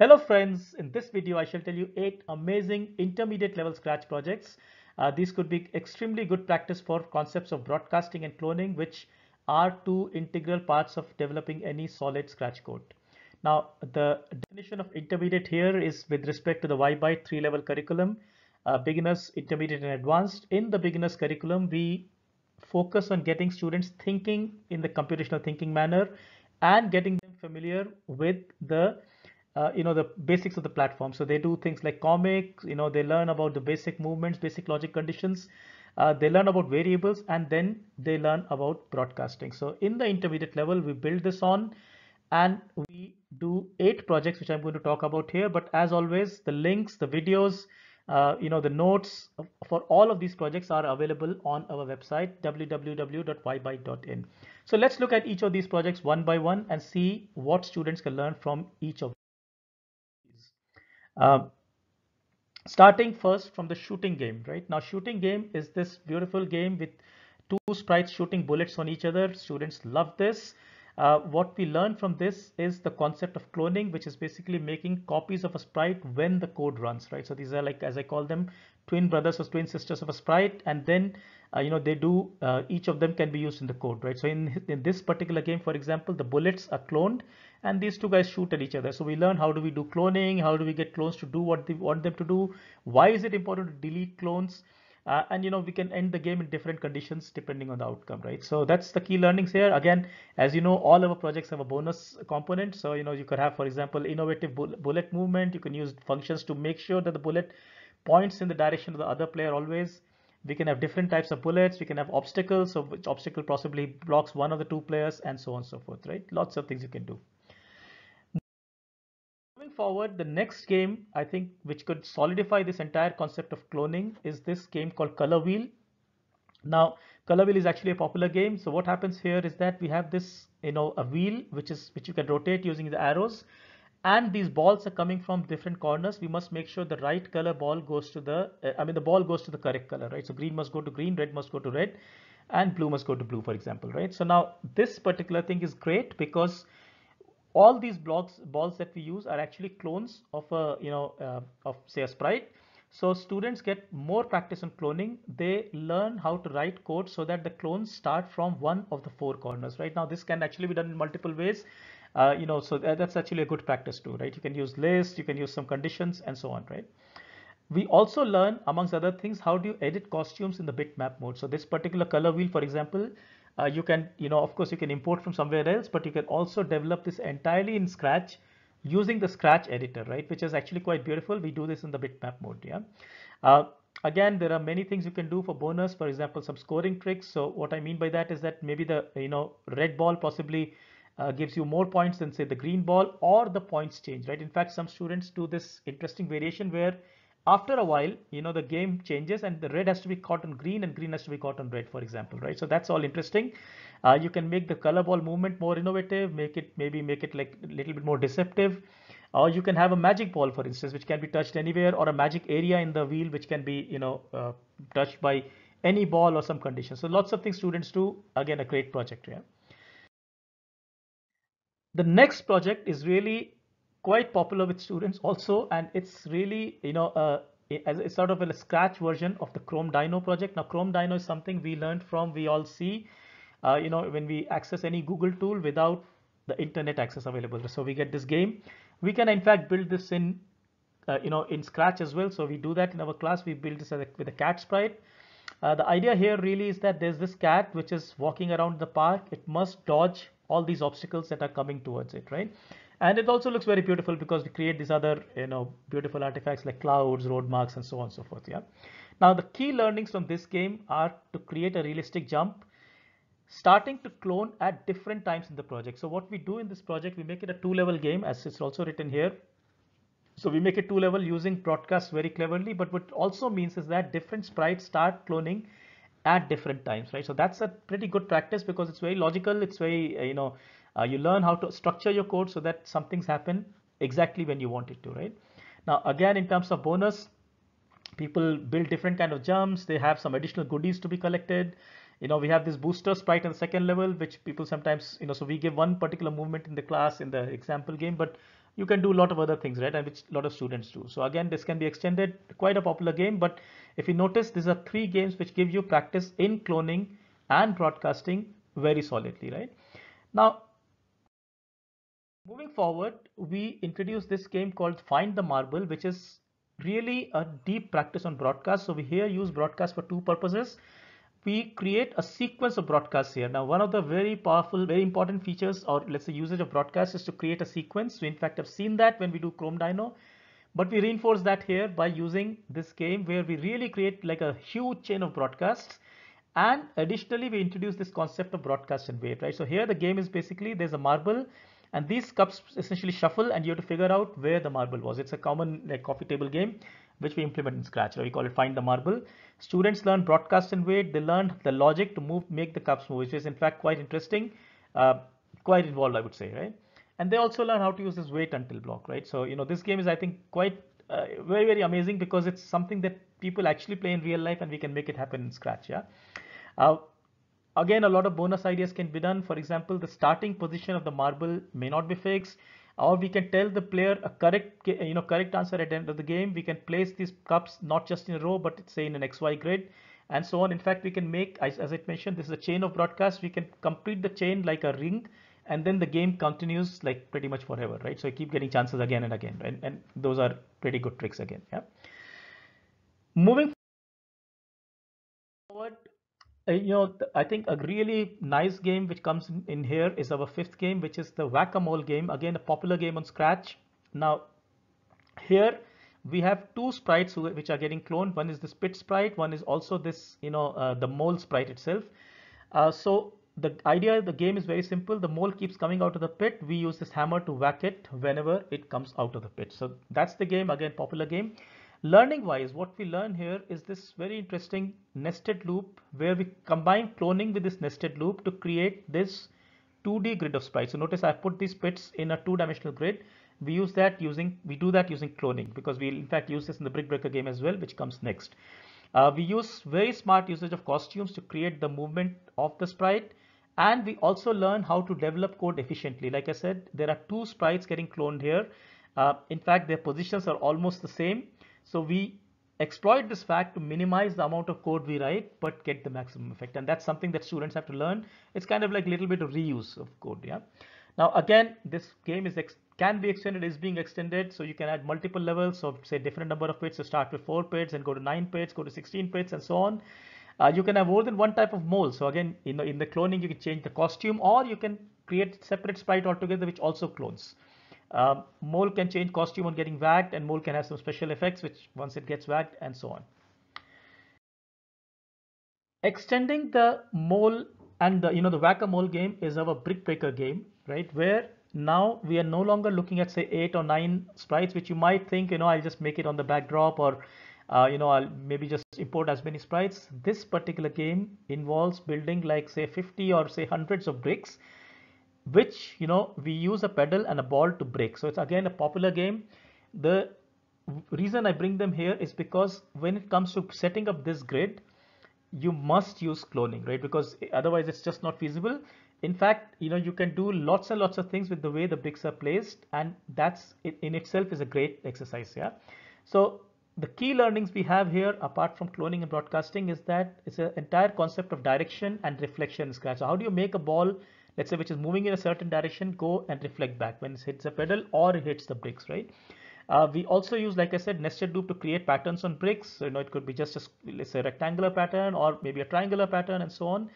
Hello friends, in this video I shall tell you 8 amazing intermediate level scratch projects. Uh, these could be extremely good practice for concepts of broadcasting and cloning which are two integral parts of developing any solid scratch code. Now the definition of intermediate here is with respect to the YByte 3 level curriculum, uh, beginners, intermediate and advanced. In the beginners curriculum we focus on getting students thinking in the computational thinking manner and getting them familiar with the uh, you know the basics of the platform so they do things like comics you know they learn about the basic movements basic logic conditions uh, they learn about variables and then they learn about broadcasting so in the intermediate level we build this on and we do eight projects which i'm going to talk about here but as always the links the videos uh, you know the notes for all of these projects are available on our website www.ybyte.in so let's look at each of these projects one by one and see what students can learn from each of um, starting first from the shooting game, right? Now shooting game is this beautiful game with two sprites shooting bullets on each other. Students love this. Uh, what we learn from this is the concept of cloning, which is basically making copies of a sprite when the code runs, right? So these are like, as I call them, twin brothers or twin sisters of a sprite. And then, uh, you know, they do, uh, each of them can be used in the code, right? So in, in this particular game, for example, the bullets are cloned and these two guys shoot at each other. So we learn how do we do cloning, how do we get clones to do what they want them to do, why is it important to delete clones, uh, and you know we can end the game in different conditions depending on the outcome, right? So that's the key learnings here. Again, as you know, all our projects have a bonus component. So you know you could have, for example, innovative bullet movement. You can use functions to make sure that the bullet points in the direction of the other player always we can have different types of bullets we can have obstacles so which obstacle possibly blocks one of the two players and so on and so forth right lots of things you can do forward, the next game I think which could solidify this entire concept of cloning is this game called Color Wheel. Now, Color Wheel is actually a popular game. So what happens here is that we have this, you know, a wheel which is which you can rotate using the arrows, and these balls are coming from different corners. We must make sure the right color ball goes to the, uh, I mean, the ball goes to the correct color, right? So green must go to green, red must go to red, and blue must go to blue, for example, right? So now this particular thing is great because all these blocks balls that we use are actually clones of a you know uh, of say a sprite so students get more practice on cloning. They learn how to write code so that the clones start from one of the four corners. Right now, this can actually be done in multiple ways. Uh, you know, so that's actually a good practice too, right? You can use lists, you can use some conditions and so on, right? We also learn amongst other things, how do you edit costumes in the bitmap mode? So this particular color wheel, for example, uh, you can you know of course you can import from somewhere else but you can also develop this entirely in scratch using the scratch editor right which is actually quite beautiful we do this in the bitmap mode yeah uh, again there are many things you can do for bonus for example some scoring tricks so what i mean by that is that maybe the you know red ball possibly uh, gives you more points than say the green ball or the points change right in fact some students do this interesting variation where after a while you know the game changes and the red has to be caught on green and green has to be caught on red for example right so that's all interesting uh, you can make the color ball movement more innovative make it maybe make it like a little bit more deceptive or you can have a magic ball for instance which can be touched anywhere or a magic area in the wheel which can be you know uh, touched by any ball or some condition so lots of things students do again a great project yeah the next project is really quite popular with students also and it's really you know uh, as a sort of a scratch version of the Chrome Dino project. Now Chrome Dino is something we learned from we all see uh, you know when we access any Google tool without the internet access available. So we get this game. We can in fact build this in uh, you know in Scratch as well. So we do that in our class. We build this with a cat sprite. Uh, the idea here really is that there's this cat which is walking around the park. It must dodge all these obstacles that are coming towards it, right? and it also looks very beautiful because we create these other you know beautiful artifacts like clouds road marks and so on and so forth yeah now the key learnings from this game are to create a realistic jump starting to clone at different times in the project so what we do in this project we make it a two level game as it's also written here so we make it two level using broadcast very cleverly but what also means is that different sprites start cloning at different times right so that's a pretty good practice because it's very logical it's very you know uh, you learn how to structure your code so that some things happen exactly when you want it to, right? Now, again, in terms of bonus, people build different kind of jumps. They have some additional goodies to be collected. You know, we have this booster sprite on the second level, which people sometimes, you know, so we give one particular movement in the class in the example game, but you can do a lot of other things, right? And which a lot of students do. So again, this can be extended, quite a popular game. But if you notice, these are three games which give you practice in cloning and broadcasting very solidly, right? Now, Moving forward, we introduce this game called Find the Marble, which is really a deep practice on broadcast. So we here use broadcast for two purposes. We create a sequence of broadcasts here. Now, one of the very powerful, very important features or let's say usage of broadcast is to create a sequence. We in fact have seen that when we do Chrome Dino, but we reinforce that here by using this game where we really create like a huge chain of broadcasts. And additionally, we introduce this concept of broadcast and wave, right? So here the game is basically there's a marble and these cups essentially shuffle and you have to figure out where the marble was it's a common like coffee table game which we implement in scratch we call it find the marble students learn broadcast and wait they learn the logic to move make the cups move which is in fact quite interesting uh, quite involved i would say right and they also learn how to use this wait until block right so you know this game is i think quite uh, very very amazing because it's something that people actually play in real life and we can make it happen in scratch yeah uh, Again, a lot of bonus ideas can be done. For example, the starting position of the marble may not be fixed or we can tell the player a correct you know correct answer at the end of the game we can place these cups not just in a row but say in an xy grid and so on in fact we can make as, as i mentioned this is a chain of broadcasts we can complete the chain like a ring and then the game continues like pretty much forever right so you keep getting chances again and again right? and, and those are pretty good tricks again yeah moving uh, you know, I think a really nice game which comes in here is our fifth game, which is the whack-a-mole game. Again, a popular game on Scratch. Now, here we have two sprites which are getting cloned. One is the spit sprite. One is also this, you know, uh, the mole sprite itself. Uh, so the idea of the game is very simple. The mole keeps coming out of the pit. We use this hammer to whack it whenever it comes out of the pit. So that's the game. Again, popular game. Learning wise, what we learn here is this very interesting nested loop where we combine cloning with this nested loop to create this 2D grid of sprites. So notice I've put these bits in a two dimensional grid. We use that using, we do that using cloning because we in fact use this in the Brick Breaker game as well, which comes next. Uh, we use very smart usage of costumes to create the movement of the sprite. And we also learn how to develop code efficiently. Like I said, there are two sprites getting cloned here. Uh, in fact, their positions are almost the same so we exploit this fact to minimize the amount of code we write, but get the maximum effect. And that's something that students have to learn. It's kind of like a little bit of reuse of code. Yeah. Now, again, this game is can be extended, is being extended. So you can add multiple levels of say different number of bits. So start with four bits and go to nine bits, go to 16 bits and so on. Uh, you can have more than one type of mole. So again, in the, in the cloning, you can change the costume or you can create separate sprite altogether, which also clones. Um, mole can change costume on getting whacked and mole can have some special effects which once it gets whacked and so on. Extending the mole and the, you know the whack-a-mole game is our brick breaker game right where now we are no longer looking at say eight or nine sprites which you might think you know I'll just make it on the backdrop or uh, you know I'll maybe just import as many sprites this particular game involves building like say 50 or say hundreds of bricks which you know we use a pedal and a ball to break so it's again a popular game the reason I bring them here is because when it comes to setting up this grid you must use cloning right because otherwise it's just not feasible in fact you know you can do lots and lots of things with the way the bricks are placed and that's in itself is a great exercise yeah so the key learnings we have here apart from cloning and broadcasting is that it's an entire concept of direction and reflection in scratch so how do you make a ball let's say which is moving in a certain direction go and reflect back when it hits the pedal or it hits the brakes right uh, we also use, like I said, nested loop to create patterns on bricks. So, you know, it could be just a, let's say, rectangular pattern or maybe a triangular pattern and so on.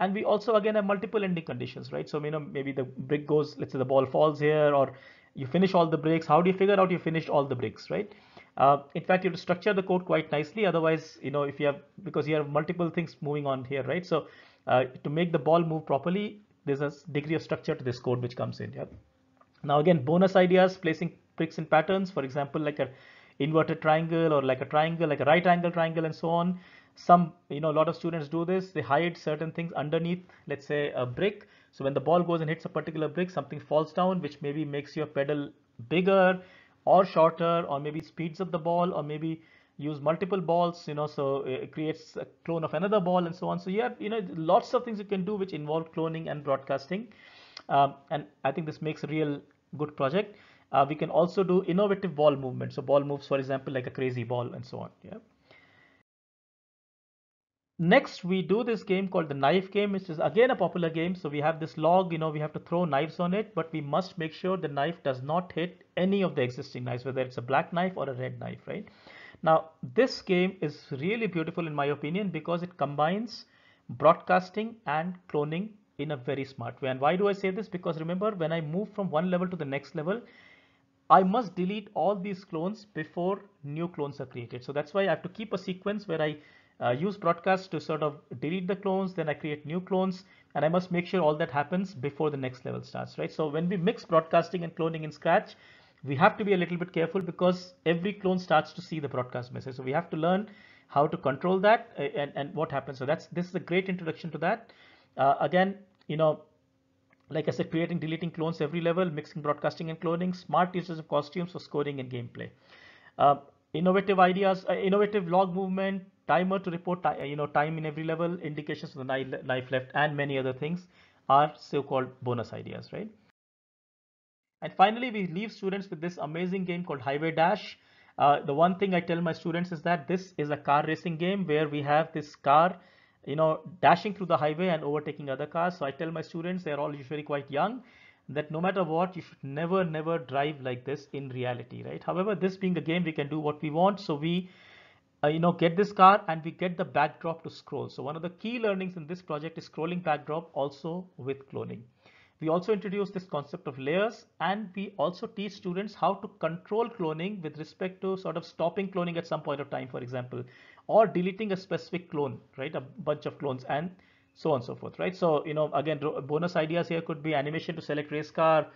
And we also, again, have multiple ending conditions, right? So, you know, maybe the brick goes, let's say the ball falls here or you finish all the bricks. How do you figure out you finished all the bricks, right? Uh, in fact, you have to structure the code quite nicely. Otherwise, you know, if you have, because you have multiple things moving on here, right? So uh, to make the ball move properly, there's a degree of structure to this code which comes in. Yeah. Now again, bonus ideas, placing bricks in patterns, for example, like a inverted triangle or like a triangle, like a right angle triangle and so on. Some, you know, a lot of students do this. They hide certain things underneath, let's say a brick. So when the ball goes and hits a particular brick, something falls down, which maybe makes your pedal bigger or shorter, or maybe speeds up the ball, or maybe use multiple balls, you know, so it creates a clone of another ball and so on. So you have, you know, lots of things you can do which involve cloning and broadcasting. Um, and I think this makes a real good project. Uh, we can also do innovative ball movement. So ball moves, for example, like a crazy ball and so on. Yeah. Next, we do this game called the knife game, which is again a popular game. So we have this log, you know, we have to throw knives on it, but we must make sure the knife does not hit any of the existing knives, whether it's a black knife or a red knife, right? Now this game is really beautiful in my opinion because it combines broadcasting and cloning in a very smart way. And why do I say this? Because remember when I move from one level to the next level, I must delete all these clones before new clones are created. So that's why I have to keep a sequence where I uh, use broadcast to sort of delete the clones, then I create new clones and I must make sure all that happens before the next level starts, right? So when we mix broadcasting and cloning in Scratch, we have to be a little bit careful because every clone starts to see the broadcast message. So we have to learn how to control that uh, and, and what happens. So that's this is a great introduction to that. Uh, again, you know, like I said, creating, deleting clones every level, mixing broadcasting and cloning, smart uses of costumes for scoring and gameplay. Uh, innovative ideas, uh, innovative log movement, timer to report uh, you know time in every level, indications of the knife left, and many other things are so-called bonus ideas, right? And finally, we leave students with this amazing game called Highway Dash. Uh, the one thing I tell my students is that this is a car racing game where we have this car, you know, dashing through the highway and overtaking other cars. So I tell my students, they're all usually quite young, that no matter what, you should never, never drive like this in reality, right? However, this being a game, we can do what we want. So we, uh, you know, get this car and we get the backdrop to scroll. So one of the key learnings in this project is scrolling backdrop also with cloning. We also introduce this concept of layers and we also teach students how to control cloning with respect to sort of stopping cloning at some point of time, for example, or deleting a specific clone, right? A bunch of clones and so on and so forth, right? So, you know, again, bonus ideas here could be animation to select race car,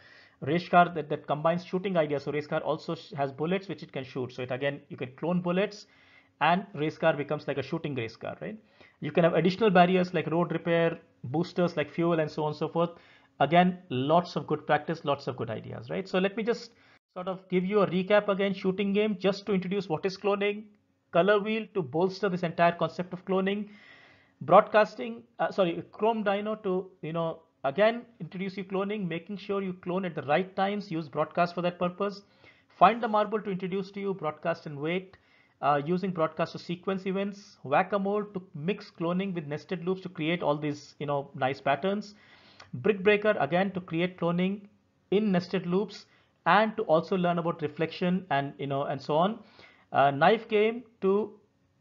race car that, that combines shooting ideas. So race car also has bullets which it can shoot. So it again, you can clone bullets and race car becomes like a shooting race car, right? You can have additional barriers like road repair, boosters like fuel and so on and so forth again, lots of good practice, lots of good ideas, right? So let me just sort of give you a recap again, shooting game, just to introduce what is cloning, color wheel to bolster this entire concept of cloning, broadcasting, uh, sorry, Chrome Dino to, you know, again, introduce you cloning, making sure you clone at the right times, use broadcast for that purpose, find the marble to introduce to you, broadcast and wait, uh, using broadcast to sequence events, whack-a-mole to mix cloning with nested loops to create all these, you know, nice patterns, Brick Breaker again to create cloning in nested loops and to also learn about reflection and you know and so on. Uh, knife game to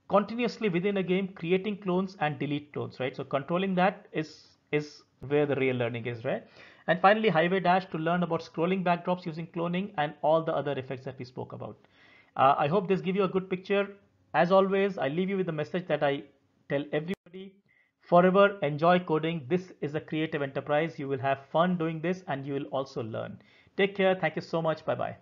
continuously within a game creating clones and delete clones, right? So controlling that is is where the real learning is, right? And finally, Highway Dash to learn about scrolling backdrops using cloning and all the other effects that we spoke about. Uh, I hope this give you a good picture. As always, I leave you with the message that I tell everybody forever enjoy coding this is a creative enterprise you will have fun doing this and you will also learn take care thank you so much bye bye